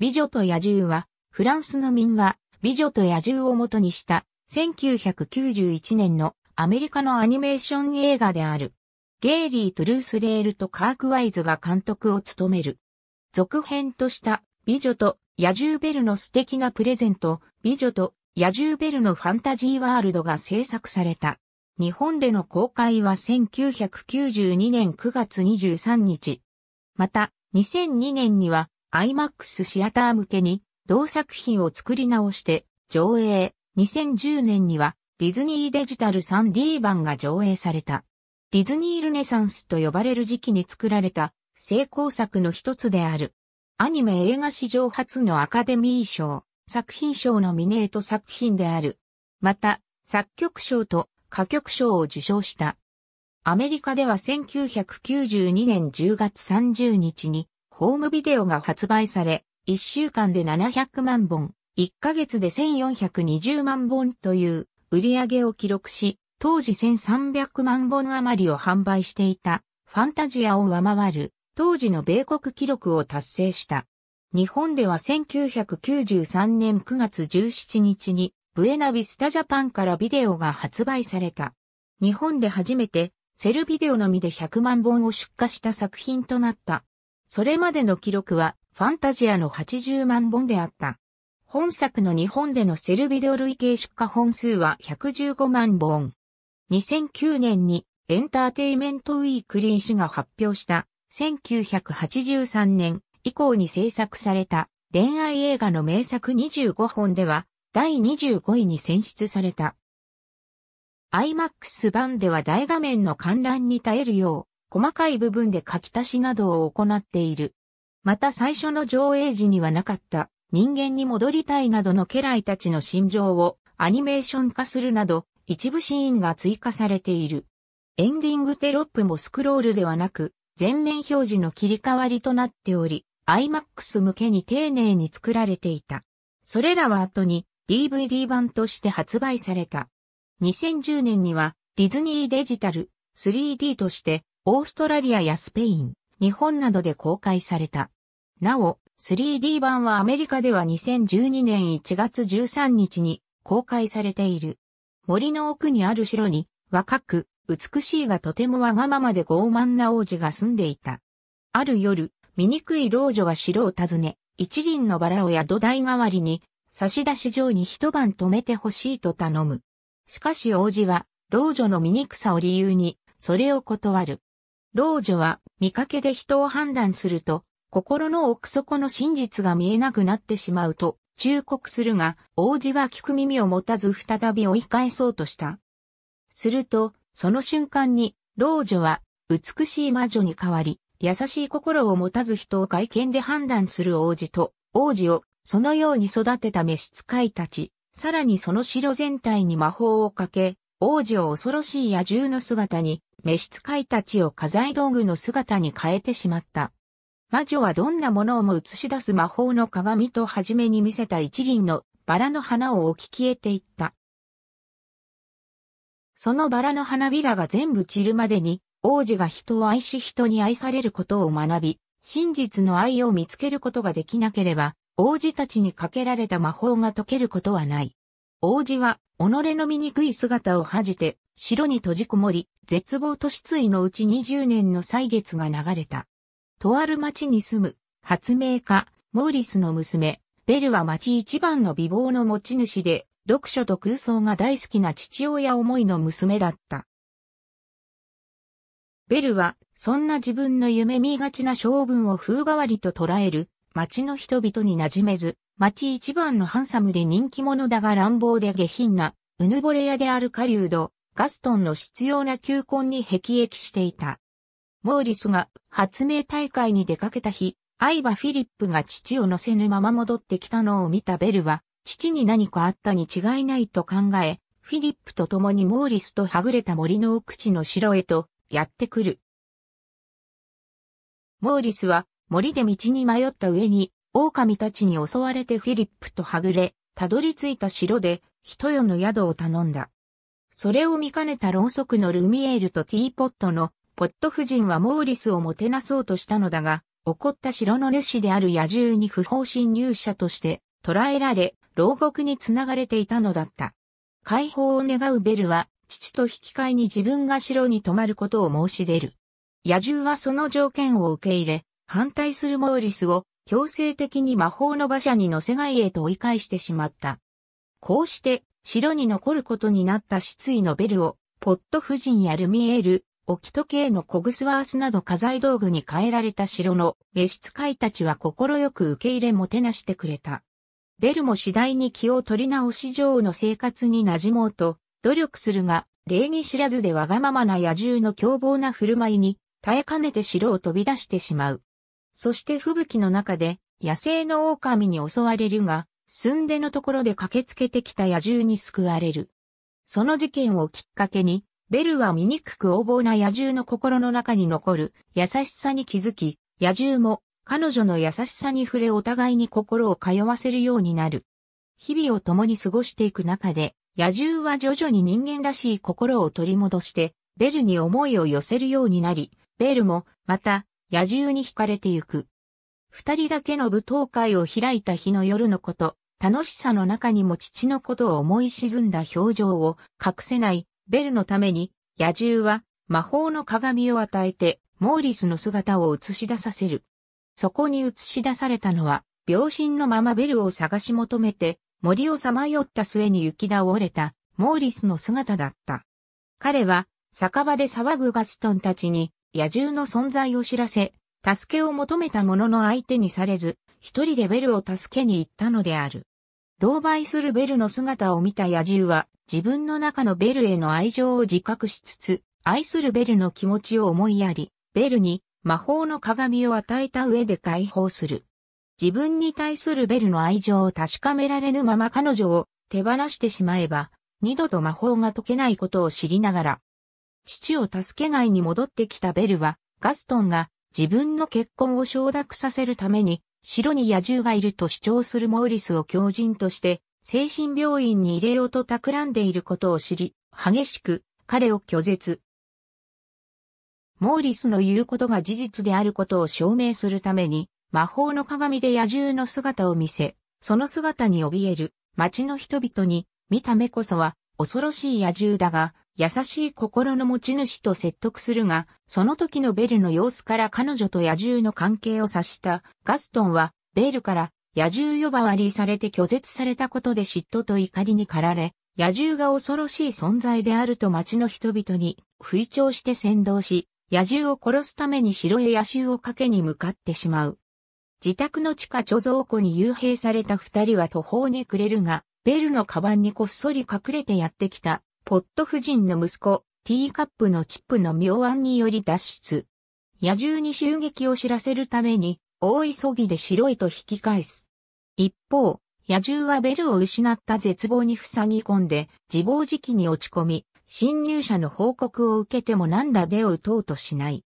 美女と野獣は、フランスの民話、美女と野獣をもとにした、1991年のアメリカのアニメーション映画である。ゲイリー・トゥルース・レールとカーク・ワイズが監督を務める。続編とした美女と野獣ベルの素敵なプレゼント、美女と野獣ベルのファンタジーワールドが制作された。日本での公開は1992年9月23日。また、2002年には IMAX シアター向けに同作品を作り直して上映。2010年にはディズニーデジタル 3D 版が上映された。ディズニールネサンスと呼ばれる時期に作られた成功作の一つである。アニメ映画史上初のアカデミー賞、作品賞のミネート作品である。また、作曲賞と歌曲賞を受賞した。アメリカでは1992年10月30日にホームビデオが発売され、1週間で700万本、1ヶ月で1420万本という売り上げを記録し、当時1300万本余りを販売していたファンタジアを上回る当時の米国記録を達成した。日本では1993年9月17日にブエナビスタジャパンからビデオが発売された。日本で初めてセルビデオのみで100万本を出荷した作品となったそれまでの記録はファンタジアの80万本であった。本作の日本でのセルビデオ累計出荷本数は115万本。2009年にエンターテイメントウィークリー氏が発表した1983年以降に制作された恋愛映画の名作25本では第25位に選出された。IMAX 版では大画面の観覧に耐えるよう細かい部分で書き足しなどを行っている。また最初の上映時にはなかった人間に戻りたいなどの家来たちの心情をアニメーション化するなど一部シーンが追加されている。エンディングテロップもスクロールではなく全面表示の切り替わりとなっており iMAX 向けに丁寧に作られていた。それらは後に DVD 版として発売された。2010年にはディズニーデジタル 3D としてオーストラリアやスペイン、日本などで公開された。なお、3D 版はアメリカでは2012年1月13日に公開されている。森の奥にある城に若く美しいがとてもわがままで傲慢な王子が住んでいた。ある夜、醜い老女が城を訪ね、一輪のバラを宿台代わりに差出状に一晩止めてほしいと頼む。しかし王子は老女の醜さを理由にそれを断る。老女は見かけで人を判断すると、心の奥底の真実が見えなくなってしまうと忠告するが、王子は聞く耳を持たず再び追い返そうとした。すると、その瞬間に、老女は美しい魔女に代わり、優しい心を持たず人を外見で判断する王子と、王子をそのように育てた召使いたち、さらにその城全体に魔法をかけ、王子を恐ろしい野獣の姿に召使いたちを家財道具の姿に変えてしまった。魔女はどんなものをも映し出す魔法の鏡とはじめに見せた一輪のバラの花を置き消えていった。そのバラの花びらが全部散るまでに、王子が人を愛し人に愛されることを学び、真実の愛を見つけることができなければ、王子たちにかけられた魔法が解けることはない。王子は、己の醜い姿を恥じて、城に閉じこもり、絶望と失意のうち20年の歳月が流れた。とある町に住む、発明家、モーリスの娘、ベルは町一番の美貌の持ち主で、読書と空想が大好きな父親思いの娘だった。ベルは、そんな自分の夢見がちな性分を風変わりと捉える、町の人々に馴染めず、町一番のハンサムで人気者だが乱暴で下品な、うぬぼれ屋である狩ド、ガストンの執拗な求婚に辟易していた。モーリスが発明大会に出かけた日、相葉フィリップが父を乗せぬまま戻ってきたのを見たベルは、父に何かあったに違いないと考え、フィリップと共にモーリスとはぐれた森の奥地の城へとやってくる。モーリスは森で道に迷った上に、狼たちに襲われてフィリップとはぐれ、たどり着いた城で、人よの宿を頼んだ。それを見かねたソクのルミエールとティーポットのポット夫人はモーリスをもてなそうとしたのだが、怒った城の主である野獣に不法侵入者として捕らえられ、牢獄につながれていたのだった。解放を願うベルは、父と引き換えに自分が城に泊まることを申し出る。野獣はその条件を受け入れ、反対するモーリスを強制的に魔法の馬車に乗せ外へと追い返してしまった。こうして城に残ることになった失意のベルを、ポット夫人やルミエール、オキト系のコグスワースなど家財道具に変えられた城の召使いたちは心よく受け入れもてなしてくれた。ベルも次第に気を取り直し女王の生活に馴染もうと努力するが、礼儀知らずでわがままな野獣の凶暴な振る舞いに耐えかねて城を飛び出してしまう。そして吹雪の中で野生の狼に襲われるが、すんでのところで駆けつけてきた野獣に救われる。その事件をきっかけに、ベルは醜く横暴な野獣の心の中に残る優しさに気づき、野獣も彼女の優しさに触れお互いに心を通わせるようになる。日々を共に過ごしていく中で、野獣は徐々に人間らしい心を取り戻して、ベルに思いを寄せるようになり、ベルもまた野獣に惹かれてゆく。二人だけの舞踏会を開いた日の夜のこと、楽しさの中にも父のことを思い沈んだ表情を隠せないベルのために野獣は魔法の鏡を与えてモーリスの姿を映し出させる。そこに映し出されたのは病心のままベルを探し求めて森をさまよった末に行き倒れたモーリスの姿だった。彼は酒場で騒ぐガストンたちに野獣の存在を知らせ、助けを求めた者の相手にされず、一人でベルを助けに行ったのである。狼狽するベルの姿を見た野獣は、自分の中のベルへの愛情を自覚しつつ、愛するベルの気持ちを思いやり、ベルに魔法の鏡を与えた上で解放する。自分に対するベルの愛情を確かめられぬまま彼女を手放してしまえば、二度と魔法が解けないことを知りながら、父を助け外に戻ってきたベルは、ガストンが自分の結婚を承諾させるために城に野獣がいると主張するモーリスを狂人として、精神病院に入れようと企んでいることを知り、激しく彼を拒絶。モーリスの言うことが事実であることを証明するために、魔法の鏡で野獣の姿を見せ、その姿に怯える町の人々に、見た目こそは恐ろしい野獣だが、優しい心の持ち主と説得するが、その時のベルの様子から彼女と野獣の関係を察したガストンは、ベルから野獣呼ばわりされて拒絶されたことで嫉妬と怒りに駆られ、野獣が恐ろしい存在であると町の人々に吹聴して先導し、野獣を殺すために城へ野獣をかけに向かってしまう。自宅の地下貯蔵庫に幽閉された二人は途方に暮れるが、ベルのカバンにこっそり隠れてやってきたポット夫人の息子、ティーカップのチップの妙案により脱出。野獣に襲撃を知らせるために、大急ぎで白へと引き返す。一方、野獣はベルを失った絶望に塞ぎ込んで、自暴自棄に落ち込み、侵入者の報告を受けても何ら出を打とうとしない。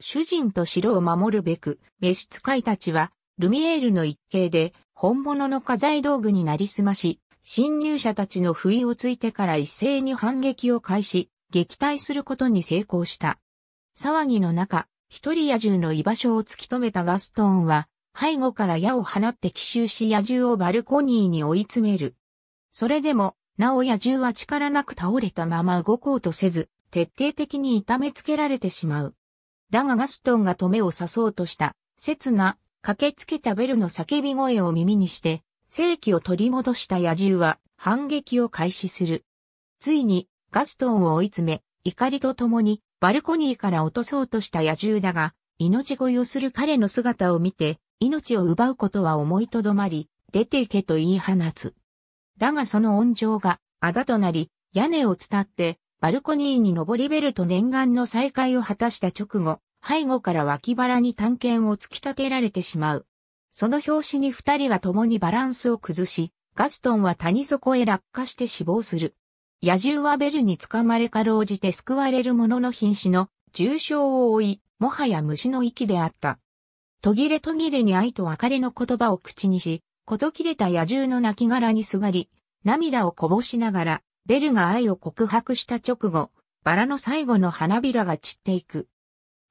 主人と城を守るべく、召使いたちは、ルミエールの一系で、本物の家財道具になりすまし、侵入者たちの不意をついてから一斉に反撃を開始、撃退することに成功した。騒ぎの中、一人野獣の居場所を突き止めたガストーンは、背後から矢を放って奇襲し野獣をバルコニーに追い詰める。それでも、なお野獣は力なく倒れたまま動こうとせず、徹底的に痛めつけられてしまう。だがガストンが止めを刺そうとした、刹那、駆けつけたベルの叫び声を耳にして、正気を取り戻した野獣は反撃を開始する。ついにガストンを追い詰め、怒りと共にバルコニーから落とそうとした野獣だが、命乞いをする彼の姿を見て、命を奪うことは思いとどまり、出ていけと言い放つ。だがその恩情があだとなり、屋根を伝って、バルコニーに登りベルト念願の再会を果たした直後、背後から脇腹に探検を突き立てられてしまう。その表紙に二人は共にバランスを崩し、ガストンは谷底へ落下して死亡する。野獣はベルにつかまれかろうじて救われる者の瀕死の重傷を負い、もはや虫の息であった。途切れ途切れに愛と別れの言葉を口にし、こと切れた野獣の亡骸にすがり、涙をこぼしながら、ベルが愛を告白した直後、バラの最後の花びらが散っていく。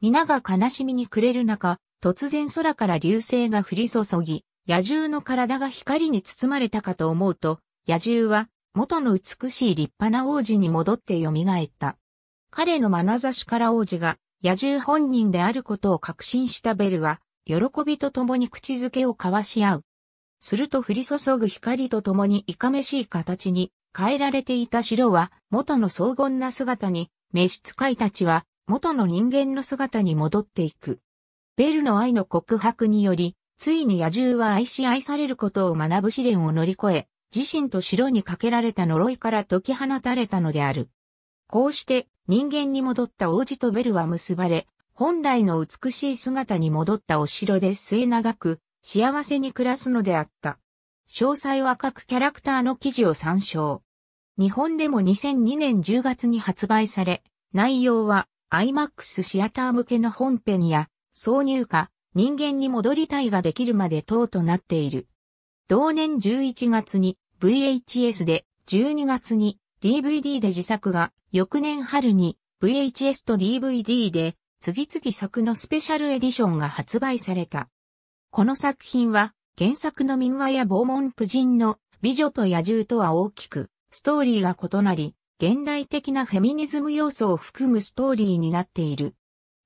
皆が悲しみに暮れる中、突然空から流星が降り注ぎ、野獣の体が光に包まれたかと思うと、野獣は元の美しい立派な王子に戻って蘇った。彼の眼差しから王子が野獣本人であることを確信したベルは、喜びと共に口づけを交わし合う。すると降り注ぐ光と共にいかめしい形に変えられていた白は元の荘厳な姿に、召使いたちは元の人間の姿に戻っていく。ベルの愛の告白により、ついに野獣は愛し愛されることを学ぶ試練を乗り越え、自身と城にかけられた呪いから解き放たれたのである。こうして人間に戻った王子とベルは結ばれ、本来の美しい姿に戻ったお城で末長く幸せに暮らすのであった。詳細は各キャラクターの記事を参照。日本でも2002年10月に発売され、内容は IMAX シアター向けの本編や挿入か、人間に戻りたいができるまで等となっている。同年11月に VHS で、12月に DVD で自作が、翌年春に VHS と DVD で、次々作のスペシャルエディションが発売された。この作品は、原作の民話や傍門婦人の美女と野獣とは大きく、ストーリーが異なり、現代的なフェミニズム要素を含むストーリーになっている。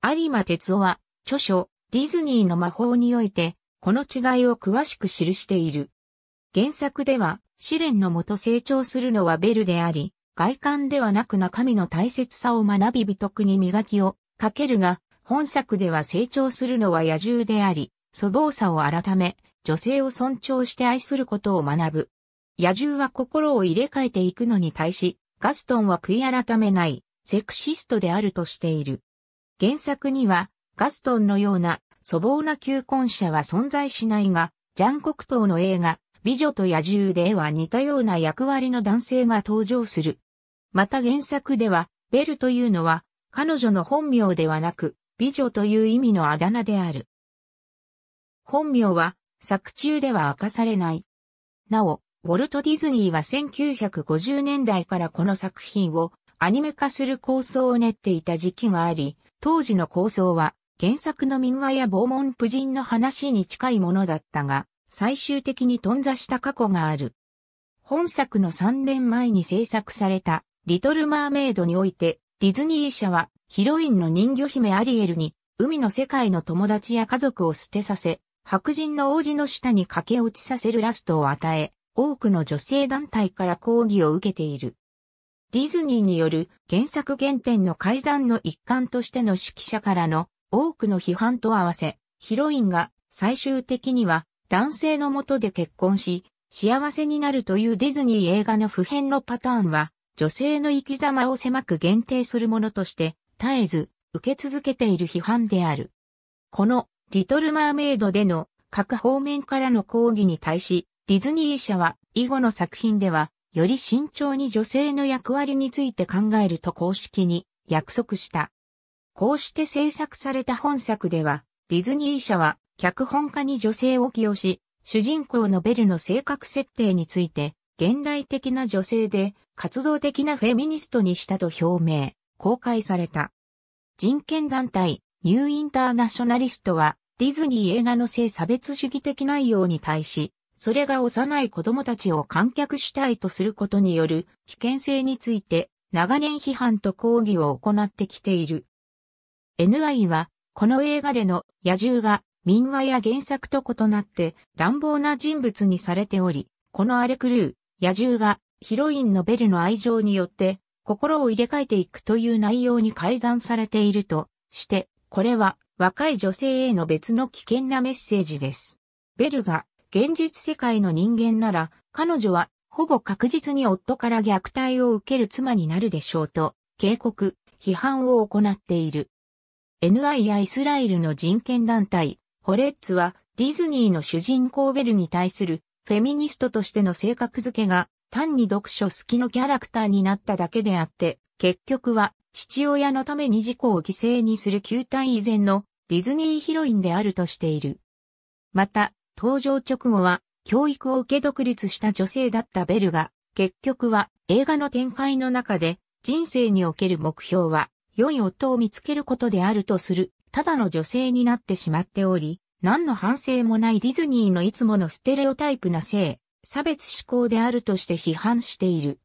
有馬哲夫は著書、ディズニーの魔法において、この違いを詳しく記している。原作では、試練のもと成長するのはベルであり、外観ではなく中身の大切さを学び美徳に磨きをかけるが、本作では成長するのは野獣であり、粗暴さを改め、女性を尊重して愛することを学ぶ。野獣は心を入れ替えていくのに対し、ガストンは悔い改めない、セクシストであるとしている。原作には、ガストンのような粗暴な求婚者は存在しないが、ジャント糖の映画、美女と野獣では似たような役割の男性が登場する。また原作では、ベルというのは、彼女の本名ではなく、美女という意味のあだ名である。本名は、作中では明かされない。なお、ウォルト・ディズニーは1950年代からこの作品をアニメ化する構想を練っていた時期があり、当時の構想は原作の民話や暴門婦人の話に近いものだったが、最終的に頓挫した過去がある。本作の3年前に制作された、リトル・マーメイドにおいて、ディズニー社は、ヒロインの人魚姫アリエルに、海の世界の友達や家族を捨てさせ、白人の王子の下に駆け落ちさせるラストを与え、多くの女性団体から抗議を受けている。ディズニーによる原作原点の改ざんの一環としての指揮者からの多くの批判と合わせ、ヒロインが最終的には男性のもとで結婚し、幸せになるというディズニー映画の普遍のパターンは、女性の生き様を狭く限定するものとして、絶えず受け続けている批判である。この、リトル・マーメイドでの各方面からの抗議に対し、ディズニー社は以後の作品では、より慎重に女性の役割について考えると公式に約束した。こうして制作された本作では、ディズニー社は脚本家に女性を起用し、主人公のベルの性格設定について、現代的な女性で活動的なフェミニストにしたと表明、公開された。人権団体、ニューインターナショナリストは、ディズニー映画の性差別主義的内容に対し、それが幼い子供たちを観客主体とすることによる危険性について、長年批判と抗議を行ってきている。NI は、この映画での野獣が民話や原作と異なって乱暴な人物にされており、この荒れ狂う野獣がヒロインのベルの愛情によって心を入れ替えていくという内容に改ざんされているとして、これは若い女性への別の危険なメッセージです。ベルが現実世界の人間なら彼女はほぼ確実に夫から虐待を受ける妻になるでしょうと警告、批判を行っている。NI やイスラエルの人権団体、ホレッツはディズニーの主人公ベルに対するフェミニストとしての性格づけが単に読書好きのキャラクターになっただけであって、結局は父親のために自己を犠牲にする球体以前のディズニーヒロインであるとしている。また、登場直後は教育を受け独立した女性だったベルが、結局は映画の展開の中で人生における目標は良い夫を見つけることであるとする、ただの女性になってしまっており、何の反省もないディズニーのいつものステレオタイプな性、差別思考であるとして批判している。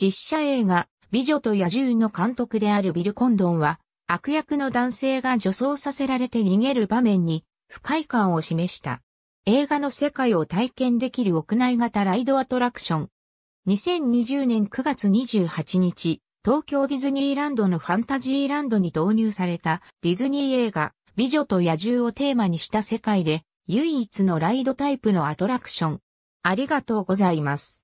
実写映画、美女と野獣の監督であるビル・コンドンは、悪役の男性が女装させられて逃げる場面に、不快感を示した。映画の世界を体験できる屋内型ライドアトラクション。2020年9月28日、東京ディズニーランドのファンタジーランドに導入されたディズニー映画美女と野獣をテーマにした世界で唯一のライドタイプのアトラクション。ありがとうございます。